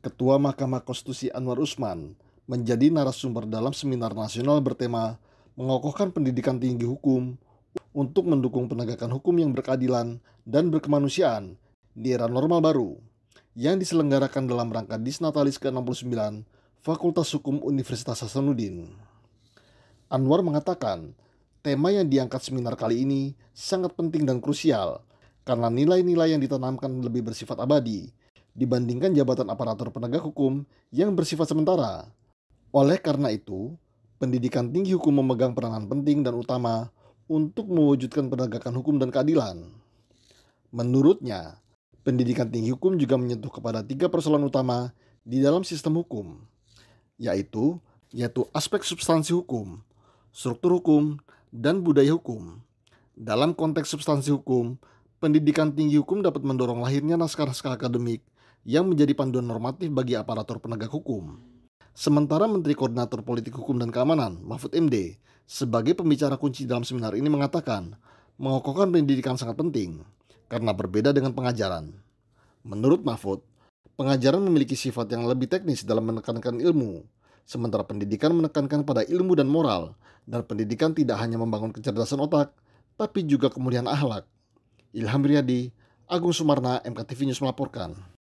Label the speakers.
Speaker 1: Ketua Mahkamah Konstitusi Anwar Usman menjadi narasumber dalam seminar nasional bertema mengokohkan pendidikan tinggi hukum untuk mendukung penegakan hukum yang berkeadilan dan berkemanusiaan di era normal baru yang diselenggarakan dalam rangka Disnatalis ke-69 Fakultas Hukum Universitas Hasanuddin. Anwar mengatakan, tema yang diangkat seminar kali ini sangat penting dan krusial karena nilai-nilai yang ditanamkan lebih bersifat abadi dibandingkan jabatan aparatur penegak hukum yang bersifat sementara. Oleh karena itu, pendidikan tinggi hukum memegang peranan penting dan utama untuk mewujudkan penegakan hukum dan keadilan. Menurutnya, pendidikan tinggi hukum juga menyentuh kepada tiga persoalan utama di dalam sistem hukum, yaitu yaitu aspek substansi hukum, struktur hukum, dan budaya hukum. Dalam konteks substansi hukum, pendidikan tinggi hukum dapat mendorong lahirnya naskah-naskah akademik yang menjadi panduan normatif bagi aparatur penegak hukum. Sementara Menteri Koordinator Politik Hukum dan Keamanan, Mahfud MD, sebagai pembicara kunci dalam seminar ini mengatakan, mengokohkan pendidikan sangat penting, karena berbeda dengan pengajaran. Menurut Mahfud, pengajaran memiliki sifat yang lebih teknis dalam menekankan ilmu, sementara pendidikan menekankan pada ilmu dan moral, dan pendidikan tidak hanya membangun kecerdasan otak, tapi juga kemuliaan akhlak. Ilham Riyadi, Agung Sumarna, MKTV News melaporkan.